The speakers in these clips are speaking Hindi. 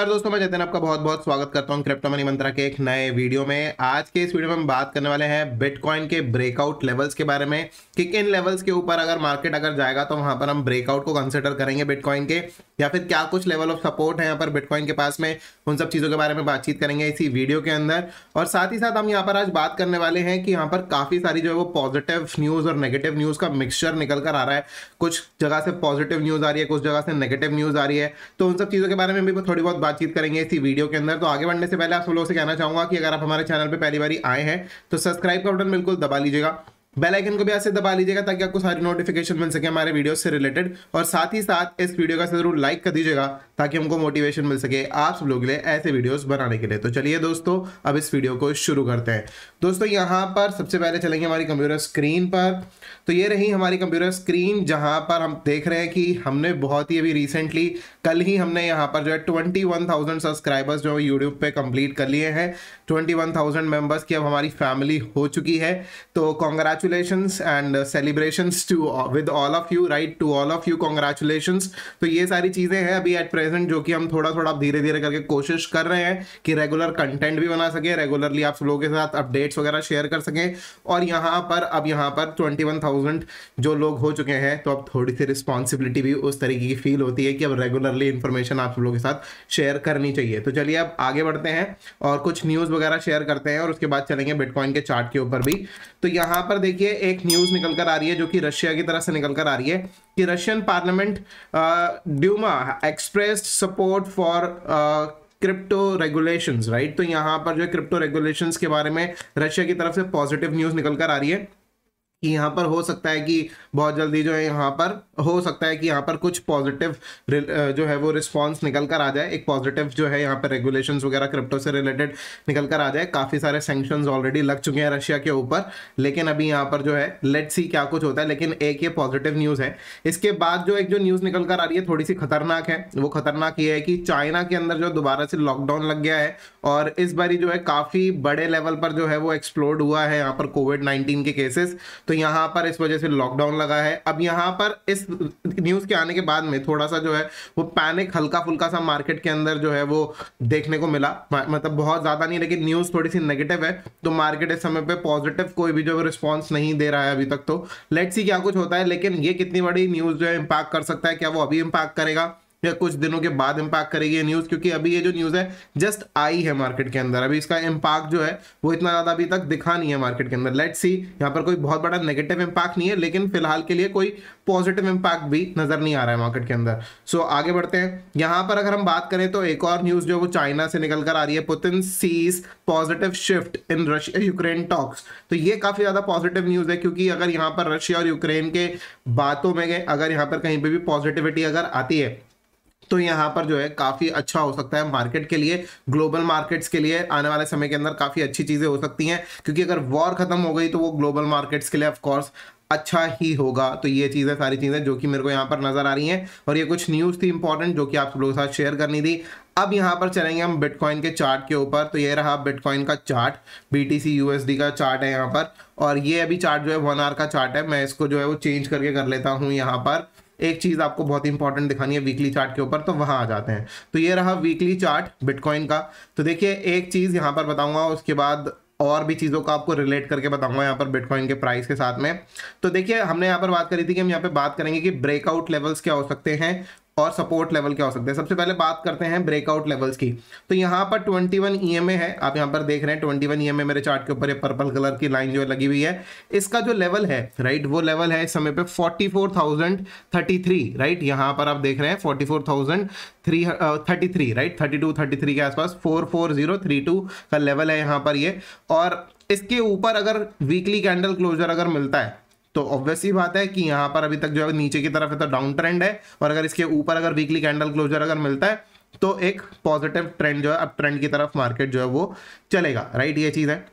नमस्कार दोस्तों मैं जतन आपका बहुत बहुत स्वागत करता हूं क्रिप्टो मनी मंत्रा के एक नए वीडियो में आज के इस वीडियो में हम बात करने वाले हैं बिटकॉइन के ब्रेकआउट लेवल्स के बारे में कि किन लेवल्स के ऊपर अगर मार्केट अगर जाएगा तो वहां पर हम ब्रेकआउट को कंसिडर करेंगे बिटकॉइन के या फिर क्या कुछ लेवल ऑफ सपोर्ट है यहाँ पर बिटकॉइन के पास में उन सब चीज़ों के बारे में बातचीत करेंगे इसी वीडियो के अंदर और साथ ही साथ हम यहाँ पर आज बात करने वाले हैं कि यहाँ पर काफ़ी सारी जो है वो पॉजिटिव न्यूज़ और नेगेटिव न्यूज़ का मिक्सचर निकल कर आ रहा है कुछ जगह से पॉजिटिव न्यूज़ आ रही है कुछ जगह से नेगेटिव न्यूज़ आ रही है तो उन सब चीज़ों के बारे में भी थोड़ी बहुत बातचीत करेंगे इसी वीडियो के अंदर तो आगे बढ़ने से पहले आप सब लोगों से कहना चाहूंगा कि अगर आप हमारे चैनल पर पहली बार आए हैं तो सब्सक्राइब का बटन बिल्कुल दबा लीजिएगा बेल आइकन को भी ऐसे दबा लीजिएगा ताकि आपको सारी नोटिफिकेशन मिल सके हमारे वीडियो से रिलेटेड और साथ ही साथ इस वीडियो का जरूर लाइक कर दीजिएगा ताकि हमको मोटिवेशन मिल सके आप सब लोग के लिए ऐसे वीडियोस बनाने के लिए तो चलिए दोस्तों अब इस वीडियो को शुरू करते हैं दोस्तों यहाँ पर सबसे पहले चलेंगे हमारी कंप्यूटर स्क्रीन पर तो ये रही हमारी कंप्यूटर स्क्रीन जहाँ पर हम देख रहे हैं कि हमने बहुत ही अभी रिसेंटली कल ही हमने यहाँ पर जो है ट्वेंटी सब्सक्राइबर्स जो यूट्यूब पर कंप्लीट कर लिए हैं ट्वेंटी वन मेंबर्स की अब हमारी फैमिली हो चुकी है तो congratulation and celebration to with all of you right to all of you congratulation तो ये सारी चीज़ें हैं अभी एट प्रेजेंट प्रेजेंट जो कि हम थोड़ा थोड़ा धीरे धीरे करके कोशिश कर रहे हैं कि रेगुलर कंटेंट भी बना सके रेगुलरली आप लोगों के साथ अपडेट्स वगैरह शेयर कर सकें और यहाँ पर अब यहाँ पर ट्वेंटी वन थाउजेंड जो लोग हो चुके हैं तो अब थोड़ी सी रिस्पॉन्सिबिलिटी भी उस तरीके की फील होती है कि अब रेगुलरली इन्फॉर्मेशन आप लोगों के साथ शेयर करनी चाहिए तो चलिए अब आगे बढ़ते हैं और कुछ न्यूज़ वगैरह शेयर करते हैं और उसके बाद चलेंगे बिटकॉइन के चार्ट के ऊपर भी तो यहाँ पर देखिए एक न्यूज़ निकल कर आ रही है जो कि रशिया की तरफ से निकल कर आ रही है कि Russian parliament Duma express support for crypto regulations right तो यहाँ पर जो क्रिप्टो रेगुलेशंस के बारे में रशिया की तरफ से पॉजिटिव न्यूज़ निकल कर आ रही है कि यहाँ पर हो सकता है कि बहुत जल्दी जो है यहाँ पर हो सकता है कि यहाँ पर कुछ पॉजिटिव जो है वो रिस्पांस निकल कर आ जाए एक पॉजिटिव जो है यहाँ पर रेगुलेशन वगैरह क्रिप्टो से रिलेटेड निकल कर आ जाए काफ़ी सारे सेंक्शन ऑलरेडी लग चुके हैं रशिया के ऊपर लेकिन अभी यहाँ पर जो है लेट सी क्या कुछ होता है लेकिन एक ये पॉजिटिव न्यूज़ है इसके बाद जो एक जो न्यूज़ निकल कर आ रही है थोड़ी सी खतरनाक है वो खतरनाक ये है कि चाइना के अंदर जो दोबारा से लॉकडाउन लग गया है और इस बारी जो है काफ़ी बड़े लेवल पर जो है वो एक्सप्लोर्ड हुआ है यहाँ पर कोविड नाइन्टीन के केसेस तो यहाँ पर इस वजह से लॉकडाउन लगा है अब यहाँ पर इस न्यूज़ के आने के बाद में थोड़ा सा जो है वो पैनिक हल्का फुल्का सा मार्केट के अंदर जो है वो देखने को मिला मतलब बहुत ज़्यादा नहीं लेकिन न्यूज़ थोड़ी सी नेगेटिव है तो मार्केट इस समय पर पॉजिटिव कोई भी जो है रिस्पॉन्स नहीं दे रहा है अभी तक तो लेट्स सी क्या कुछ होता है लेकिन ये कितनी बड़ी न्यूज़ जो है इम्पैक्ट कर सकता है क्या वो अभी इम्पैक्ट करेगा या कुछ दिनों के बाद इम्पैक्ट करेगी ये न्यूज़ क्योंकि अभी ये जो न्यूज़ है जस्ट आई है मार्केट के अंदर अभी इसका इम्पैक्ट जो है वो इतना ज़्यादा अभी तक दिखा नहीं है मार्केट के अंदर लेट सी यहाँ पर कोई बहुत बड़ा नेगेटिव इम्पैक्ट नहीं है लेकिन फिलहाल के लिए कोई पॉजिटिव इम्पैक्ट भी नज़र नहीं आ रहा है मार्केट के अंदर सो so, आगे बढ़ते हैं यहाँ पर अगर हम बात करें तो एक और न्यूज़ जो वो चाइना से निकल कर आ रही है Putin sees positive shift in Russia Ukraine talks तो ये काफ़ी ज़्यादा पॉजिटिव न्यूज़ है क्योंकि अगर यहाँ पर रशिया और यूक्रेन के बातों में गए अगर यहाँ पर कहीं पर भी पॉजिटिविटी अगर आती है तो यहाँ पर जो है काफ़ी अच्छा हो सकता है मार्केट के लिए ग्लोबल मार्केट्स के लिए आने वाले समय के अंदर काफ़ी अच्छी चीज़ें हो सकती हैं क्योंकि अगर वॉर ख़त्म हो गई तो वो ग्लोबल मार्केट्स के लिए ऑफकोर्स अच्छा ही होगा तो ये चीज़ें सारी चीज़ें जो कि मेरे को यहाँ पर नज़र आ रही हैं और ये कुछ न्यूज़ थी इंपॉर्टेंट जो कि आप सब लोगों के साथ शेयर करनी थी अब यहाँ पर चलेंगे हम बिटकॉइन के चार्ट के ऊपर तो ये रहा बिटकॉइन का चार्ट बी टी का चार्ट है यहाँ पर और ये अभी चार्ट जो है वन आर का चार्ट है मैं इसको जो है वो चेंज करके कर लेता हूँ यहाँ पर एक चीज़ आपको बहुत इंपॉर्टेंट दिखानी है वीकली चार्ट के ऊपर तो वहां आ जाते हैं तो ये रहा वीकली चार्ट बिटकॉइन का तो देखिए एक चीज़ यहाँ पर बताऊंगा उसके बाद और भी चीज़ों का आपको रिलेट करके बताऊंगा यहाँ पर बिटकॉइन के प्राइस के साथ में तो देखिए हमने यहाँ पर बात करी थी कि हम यहाँ पे बात करेंगे कि ब्रेकआउट लेवल्स क्या हो सकते हैं और सपोर्ट लेवल क्या हो सकते हैं सबसे पहले बात करते हैं ब्रेकआउट लेवल्स की तो यहाँ पर 21 वन e है आप यहाँ पर देख रहे हैं 21 वन e मेरे चार्ट के ऊपर ये पर्पल कलर की लाइन जो लगी हुई है इसका जो लेवल है राइट वो लेवल है इस समय पे 44,033 राइट यहाँ पर आप देख रहे हैं थ्री राइट थर्टी थ्री के आसपास टू का लेवल है यहाँ पर ये और इसके ऊपर अगर वीकली कैंडल क्लोजर अगर मिलता है तो ऑब्वियस ही बात है कि यहां पर अभी तक जो है नीचे की तरफ है तो डाउन ट्रेंड है और अगर इसके ऊपर अगर वीकली कैंडल क्लोजर अगर मिलता है तो एक पॉजिटिव ट्रेंड जो है अब ट्रेंड की तरफ मार्केट जो है वो चलेगा राइट ये चीज़ है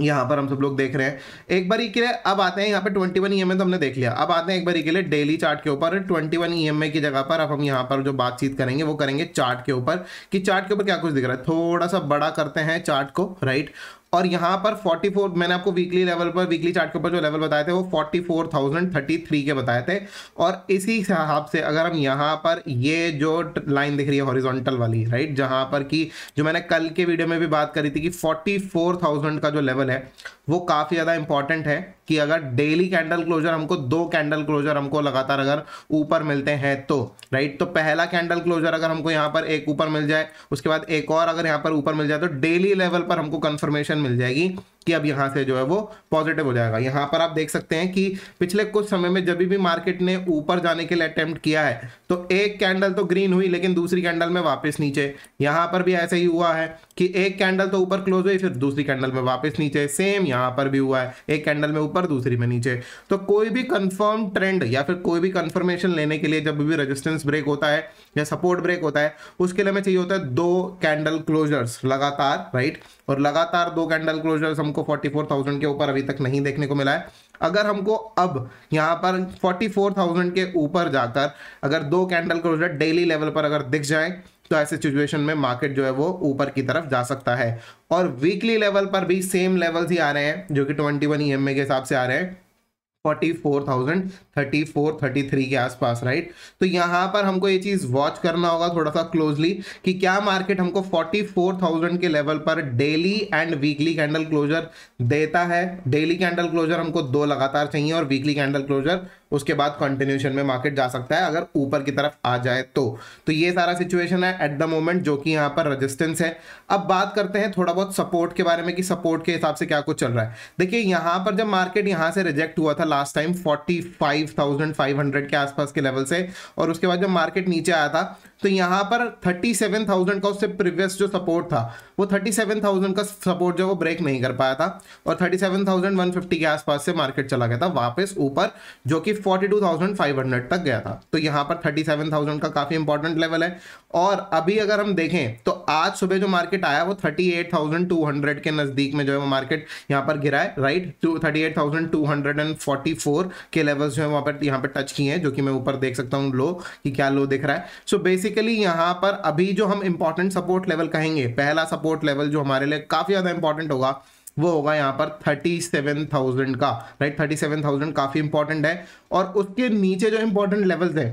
यहाँ पर हम सब लोग देख रहे हैं एक बारी के लिए अब आते हैं यहाँ पे 21 वन e तो हमने देख लिया अब आते हैं एक बारी के लिए डेली चार्ट के ऊपर 21 वन e की जगह पर अब हम यहाँ पर जो बातचीत करेंगे वो करेंगे चार्ट के ऊपर कि चार्ट के ऊपर क्या कुछ दिख रहा है थोड़ा सा बड़ा करते हैं चार्ट को राइट और यहाँ पर 44 मैंने आपको वीकली लेवल पर वीकली चार्ट के ऊपर जो लेवल बताए थे वो 44,033 के बताए थे और इसी हिसाब से अगर हम यहाँ पर ये जो लाइन दिख रही है हॉरिजॉन्टल वाली राइट जहाँ पर कि जो मैंने कल के वीडियो में भी बात करी थी कि 44,000 का जो लेवल है वो काफ़ी ज़्यादा इंपॉर्टेंट है कि अगर डेली कैंडल क्लोजर हमको दो कैंडल क्लोजर हमको लगातार अगर ऊपर मिलते हैं तो राइट तो पहला कैंडल क्लोजर अगर हमको यहाँ पर एक ऊपर मिल जाए उसके बाद एक और अगर यहाँ पर ऊपर मिल जाए तो डेली लेवल पर हमको कन्फर्मेशन मिल जाएगी कि अब यहां से जो है वो पॉजिटिव हो जाएगा यहां पर आप देख सकते हैं कि पिछले कुछ समय में जब भी मार्केट ने ऊपर जाने के लिए अटेम्प्ट किया है तो एक कैंडल तो ग्रीन हुई लेकिन दूसरी कैंडल में वापस नीचे यहां पर भी ऐसे ही हुआ है कि एक कैंडल तो ऊपर क्लोज हुई फिर दूसरी कैंडल में वापस नीचे सेम यहां पर भी हुआ है एक कैंडल में ऊपर दूसरी में नीचे तो कोई भी कन्फर्म ट्रेंड या फिर कोई भी कन्फर्मेशन लेने के लिए जब भी रजिस्टेंस ब्रेक होता है या सपोर्ट ब्रेक होता है उसके लिए हमें चाहिए होता है दो कैंडल क्लोजर्स लगातार राइट और लगातार दो कैंडल क्लोजर्स हमको हमको 44,000 के ऊपर अभी तक नहीं देखने को मिला है अगर हमको अब यहाँ पर 44,000 के ऊपर जाकर अगर दो कैंडल क्लोज डेली लेवल पर अगर दिख जाए तो ऐसे सिचुएशन में मार्केट जो है वो ऊपर की तरफ जा सकता है और वीकली लेवल पर भी सेम लेवल्स ही आ रहे हैं जो कि ट्वेंटी वन e के हिसाब से आ रहे हैं forty four thousand thirty four thirty three के आसपास राइट तो यहाँ पर हमको ये चीज़ वॉच करना होगा थोड़ा सा क्लोजली कि क्या मार्केट हमको फोर्टी फोर थाउजेंड के लेवल पर daily and weekly candle closure देता है डेली कैंडल क्लोजर हमको दो लगातार चाहिए और वीकली कैंडल क्लोजर उसके बाद कंटिन्यूशन में मार्केट जा सकता है अगर ऊपर की तरफ आ जाए तो तो ये सारा सिचुएशन है एट द मोमेंट जो कि यहाँ पर रेजिस्टेंस है अब बात करते हैं थोड़ा बहुत सपोर्ट के बारे में कि सपोर्ट के हिसाब से क्या कुछ चल रहा है देखिए यहाँ पर जब मार्केट यहाँ से रिजेक्ट हुआ था लास्ट टाइम फोर्टी के आसपास के लेवल से और उसके बाद जब मार्केट नीचे आया था तो यहाँ पर थर्टी का उससे प्रीवियस जो सपोर्ट था वो थर्टी का सपोर्ट जो वो ब्रेक नहीं कर पाया था और थर्टी के आसपास से मार्केट चला गया था वापस ऊपर जो कि करीब 42,500 तक गया था तो यहाँ पर 37,000 का काफ़ी इंपॉर्टेंट लेवल है और अभी अगर हम देखें तो आज सुबह जो मार्केट आया वो 38,200 के नज़दीक में जो है वो मार्केट यहाँ पर गिरा है राइट तो 38,244 के लेवल्स जो है वहाँ पर यहाँ पर टच किए हैं जो कि मैं ऊपर देख सकता हूँ लो कि क्या लो दिख रहा है सो बेसिकली यहाँ पर अभी जो हम इंपॉर्टेंट सपोर्ट लेवल कहेंगे पहला सपोर्ट लेवल जो हमारे लिए काफ़ी ज़्यादा इंपॉर्टेंट होगा वो होगा यहाँ पर थर्टी सेवन थाउजेंड का राइट थर्टी सेवन थाउजेंड काफ़ी इंपॉर्टेंट है और उसके नीचे जो इंपॉर्टेंट लेवल्स है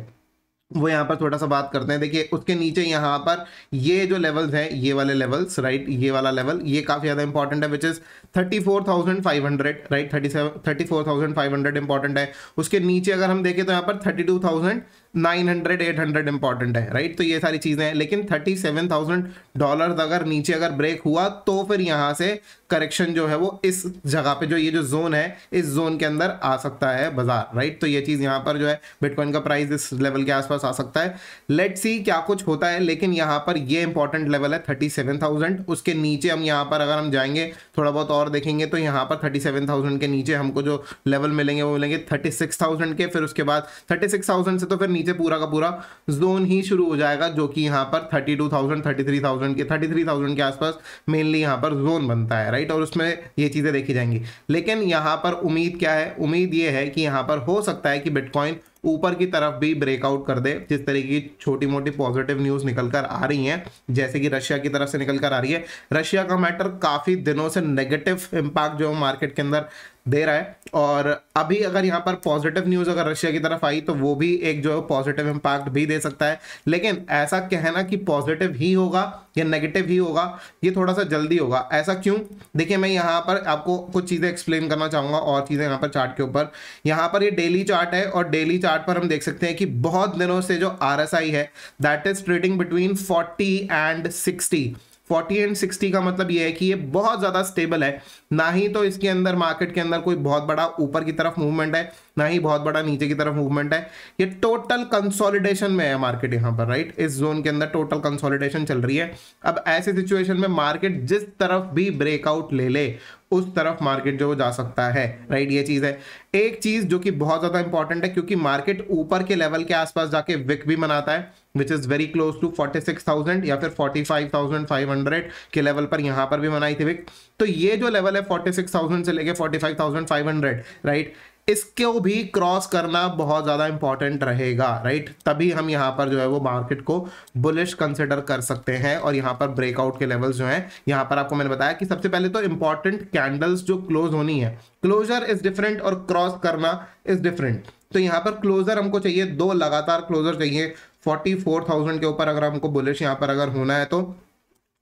वो यहाँ पर थोड़ा सा बात करते हैं देखिए उसके नीचे यहाँ पर ये जो लेवल्स हैं ये वाले लेवल्स राइट ये वाला लेवल ये काफ़ी ज़्यादा इंपॉर्टेंट है which is thirty four thousand five hundred right thirty seven thirty four thousand five hundred important है उसके नीचे अगर हम देखें तो यहाँ पर thirty two thousand nine hundred eight hundred important है राइट तो ये सारी चीज़ें हैं लेकिन थर्टी सेवन थाउजेंड डॉलर अगर नीचे अगर ब्रेक हुआ तो फिर यहां से करेक्शन जो है वो इस जगह पे जो ये जो जोन है इस जोन के अंदर आ सकता है बाजार राइट तो ये चीज़ यहां पर जो है बिटकॉइन का प्राइस इस लेवल के आसपास आ सकता है लेट सी क्या कुछ होता है लेकिन यहां पर ये इंपॉर्टेंट लेवल है थर्टी सेवन थाउजेंड उसके नीचे हम यहाँ पर अगर हम जाएंगे थोड़ा बहुत और देखेंगे तो यहां पर थर्टी सेवन थाउजेंड के नीचे हमको जो लेवल मिलेंगे वो मिलेंगे थर्टी सिक्स थाउजेंड के फिर उसके बाद थर्टी सिक्स थाउजेंड से तो फिर नीचे पूरा का पूरा जोन ही शुरू हो जाएगा जो कि यहाँ पर thirty two thousand thirty three thousand thousand के थर्टी थ्री थाउजेंड के आसपास मेनली यहाँ पर जोन बनता है राइट और उसमें ये चीज़ें देखी जाएंगी लेकिन यहाँ पर उम्मीद क्या है उम्मीद ये है कि यहाँ पर हो सकता है कि बिटकॉइन ऊपर की तरफ भी ब्रेकआउट कर दे जिस तरीके की छोटी मोटी पॉजिटिव न्यूज निकल कर आ रही है जैसे कि रशिया की तरफ से निकल कर आ रही है रशिया का मैटर काफी दिनों से नेगेटिव इम्पैक्ट जो मार्केट के अंदर दे रहा है और अभी अगर यहाँ पर पॉजिटिव न्यूज़ अगर रशिया की तरफ आई तो वो भी एक जो है पॉजिटिव इम्पैक्ट भी दे सकता है लेकिन ऐसा कहना कि पॉजिटिव ही होगा या नेगेटिव ही होगा ये थोड़ा सा जल्दी होगा ऐसा क्यों देखिए मैं यहाँ पर आपको कुछ चीज़ें एक्सप्लेन करना चाहूँगा और चीज़ें यहाँ पर चार्ट के ऊपर यहाँ पर ये डेली चार्ट है और डेली चार्ट चार्ट पर हम देख सकते हैं कि बहुत दिनों से जो आर है that is trading between forty and sixty 40 and 60 का मतलब यह है कि ये बहुत ज़्यादा स्टेबल है ना ही तो इसके अंदर मार्केट के अंदर कोई बहुत बड़ा ऊपर की तरफ मूवमेंट है ना ही बहुत बड़ा नीचे की तरफ मूवमेंट है ये टोटल कंसोलिडेशन में है मार्केट यहाँ पर राइट इस जोन के अंदर टोटल कंसोलिडेशन चल रही है अब ऐसे सिचुएशन में मार्केट जिस तरफ भी ब्रेकआउट ले ले उस तरफ मार्केट जो जा सकता है राइट ये चीज़ है एक चीज़ जो कि बहुत ज़्यादा इंपॉर्टेंट है क्योंकि मार्केट ऊपर के लेवल के आसपास जाके विक भी मनाता है which is very close to 46,000 या फिर 45,500 के लेवल पर यहां पर भी बनाई थी विक तो ये जो लेवल है 46,000 से लेके 45,500 राइट इसको भी क्रॉस करना बहुत ज़्यादा इंपॉर्टेंट रहेगा राइट तभी हम यहाँ पर जो है वो मार्केट को बुलिश कंसिडर कर सकते हैं और यहाँ पर ब्रेकआउट के लेवल्स जो हैं यहाँ पर आपको मैंने बताया कि सबसे पहले तो इंपॉर्टेंट कैंडल्स जो क्लोज होनी है क्लोजर इज डिफरेंट और क्रॉस करना इज डिफरेंट तो यहाँ पर क्लोजर हमको चाहिए दो लगातार क्लोजर चाहिए फोर्टी फोर थाउजेंड के ऊपर अगर हमको बुलिश यहाँ पर अगर होना है तो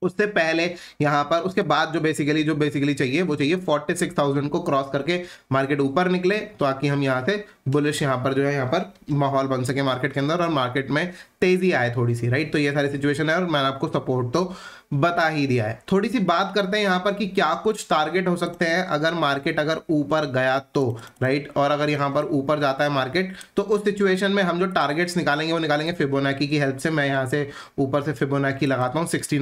उससे पहले यहाँ पर उसके बाद जो बेसिकली जो बेसिकली चाहिए वो चाहिए फोर्टी सिक्स थाउजेंड को क्रॉस करके मार्केट ऊपर निकले तो ताकि हम यहाँ से बुलिश यहाँ पर जो है यहाँ पर माहौल बन सके मार्केट के अंदर और मार्केट में तेजी आए थोड़ी सी राइट तो ये सारी सिचुएशन है और मैंने आपको सपोर्ट तो बता ही दिया है थोड़ी सी बात करते हैं यहाँ पर कि क्या कुछ टारगेट हो सकते हैं अगर मार्केट अगर ऊपर गया तो राइट और अगर यहाँ पर ऊपर जाता है मार्केट तो उस सिचुएशन में हम जो टारगेट्स निकालेंगे वो निकालेंगे फिबोनाकी की हेल्प से मैं यहाँ से ऊपर से फिबोनाकी लगाता हूँ सिक्सटी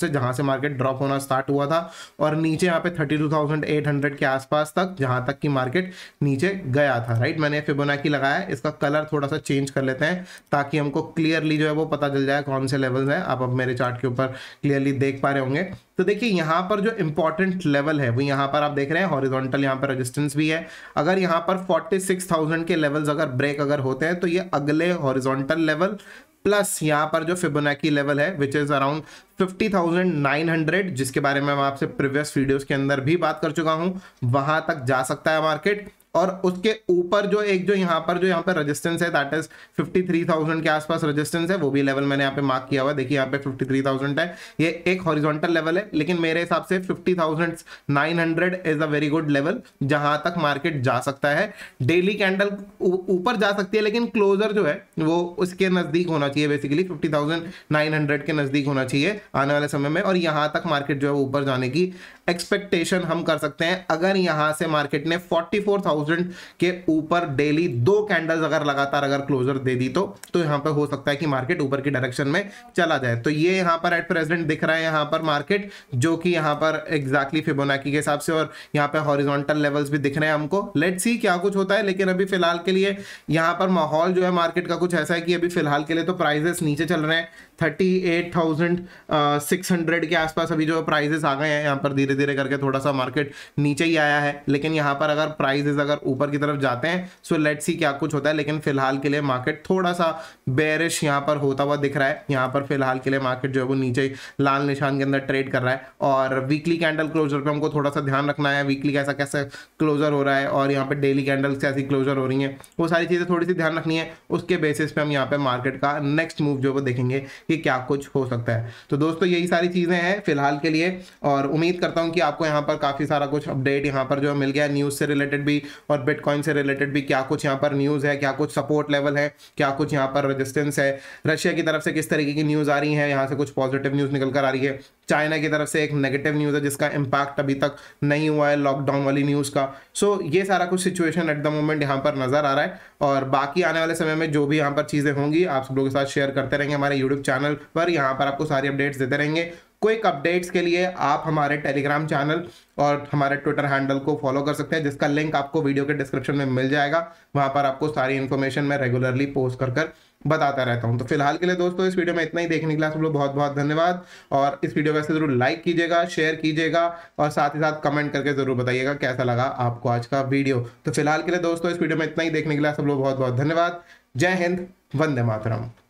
से जहाँ से मार्केट ड्रॉप होना स्टार्ट हुआ था और नीचे यहाँ पे थर्टी के आसपास तक जहाँ तक कि मार्केट नीचे गया था राइट मैंने फिबोनाकी लगाया इसका कलर थोड़ा सा चेंज कर लेते हैं ताकि हमको क्लियरली जो है वो पता चल जाए कौन से लेवल्स है आप अब मेरे चार्ट के ऊपर क्लियरली क्लियरली देख पा रहे होंगे तो देखिए यहाँ पर जो इंपॉर्टेंट लेवल है वो यहाँ पर आप देख रहे हैं हॉरिजॉन्टल यहाँ पर रेजिस्टेंस भी है अगर यहाँ पर 46,000 के लेवल्स अगर ब्रेक अगर होते हैं तो ये अगले हॉरिजॉन्टल लेवल प्लस यहाँ पर जो फिबोनाकी लेवल है विच इज़ अराउंड 50,900 जिसके बारे में मैं आपसे प्रीवियस वीडियोस के अंदर भी बात कर चुका हूँ वहाँ तक जा सकता है मार्केट और उसके ऊपर जो एक जो यहाँ पर जो यहाँ पर रजिस्टेंस है दैट इज 53,000 के आसपास रजिस्टेंस है वो भी लेवल मैंने यहाँ पे मार्क किया हुआ देखिए यहाँ पे 53,000 है ये एक हॉरिजॉन्टल लेवल है लेकिन मेरे हिसाब से 50,900 is a very good level जहां तक मार्केट जा सकता है डेली कैंडल ऊपर जा सकती है लेकिन क्लोजर जो है वो उसके नजदीक होना चाहिए बेसिकली फिफ्टी के नजदीक होना चाहिए आने वाले समय में और यहाँ तक मार्केट जो है ऊपर जाने की एक्सपेक्टेशन हम कर सकते हैं अगर यहां से मार्केट ने 44,000 के ऊपर डेली दो कैंडल्स अगर लगातार अगर क्लोजर दे दी तो तो यहाँ पर हो सकता है कि मार्केट ऊपर की डायरेक्शन में चला जाए तो ये यहाँ पर एट प्रेजेंट दिख रहा है यहाँ पर मार्केट जो कि यहाँ पर एग्जैक्टली फिबोनाकी के हिसाब से और यहाँ पर हॉरिजोंटल लेवल्स भी दिख रहे हैं हमको लेट सी क्या कुछ होता है लेकिन अभी फिलहाल के लिए यहाँ पर माहौल जो है मार्केट का कुछ ऐसा है कि अभी फिलहाल के लिए तो प्राइजेस नीचे चल रहे हैं thirty eight thousand six hundred के आसपास अभी जो प्राइजेस आ गए हैं यहाँ पर धीरे धीरे करके थोड़ा सा मार्केट नीचे ही आया है लेकिन यहाँ पर अगर प्राइजेस अगर ऊपर की तरफ जाते हैं सो लेट सी क्या कुछ होता है लेकिन फिलहाल के लिए मार्केट थोड़ा सा बेरिश यहाँ पर होता हुआ दिख रहा है यहाँ पर फिलहाल के लिए मार्केट जो है वो नीचे लाल निशान के अंदर ट्रेड कर रहा है और वीकली कैंडल क्लोजर पर हमको थोड़ा सा ध्यान रखना है वीकली कैसा कैसा क्लोजर हो रहा है और यहाँ पर डेली कैंडल्स कैसी क्लोजर हो रही हैं वो सारी चीज़ें थोड़ी सी ध्यान रखनी है उसके बेसिस पर हम यहाँ पर मार्केट का नेक्स्ट मूव जो वो देखेंगे कि क्या कुछ हो सकता है तो दोस्तों यही सारी चीज़ें हैं फिलहाल के लिए और उम्मीद करता हूँ कि आपको यहाँ पर काफ़ी सारा कुछ अपडेट यहाँ पर जो मिल गया न्यूज़ से रिलेटेड भी और बिटकॉइन से रिलेटेड भी क्या कुछ यहाँ पर न्यूज़ है क्या कुछ सपोर्ट लेवल है क्या कुछ यहाँ पर रजिस्टेंस है रशिया की तरफ से किस तरीके की न्यूज़ आ रही है यहाँ से कुछ पॉजिटिव न्यूज़ निकल कर आ रही है चाइना की तरफ से एक नेगेटिव न्यूज़ है जिसका इम्पैक्ट अभी तक नहीं हुआ है लॉकडाउन वाली न्यूज़ का सो so, ये सारा कुछ सिचुएशन एट द मोमेंट यहाँ पर नज़र आ रहा है और बाकी आने वाले समय में जो भी यहाँ पर चीज़ें होंगी आप सब लोगों के साथ शेयर करते रहेंगे हमारे यूट्यूब चैनल चैनल पर यहाँ पर आपको सारी अपडेट्स देते रहेंगे क्विक अपडेट्स के लिए आप हमारे टेलीग्राम चैनल और हमारे ट्विटर हैंडल को फॉलो कर सकते हैं जिसका लिंक आपको वीडियो के डिस्क्रिप्शन में मिल जाएगा वहाँ पर आपको सारी इन्फॉर्मेशन मैं रेगुलरली पोस्ट कर कर बताता रहता हूँ तो फिलहाल के लिए दोस्तों इस वीडियो में इतना ही देखने के लिए आप लोग बहुत बहुत धन्यवाद और इस वीडियो वैसे जरूर लाइक कीजिएगा शेयर कीजिएगा और साथ ही साथ कमेंट करके जरूर बताइएगा कैसा लगा आपको आज का वीडियो तो फिलहाल के लिए दोस्तों इस वीडियो में इतना ही देखने के लिए आप लोग बहुत बहुत धन्यवाद जय हिंद वंदे मातरम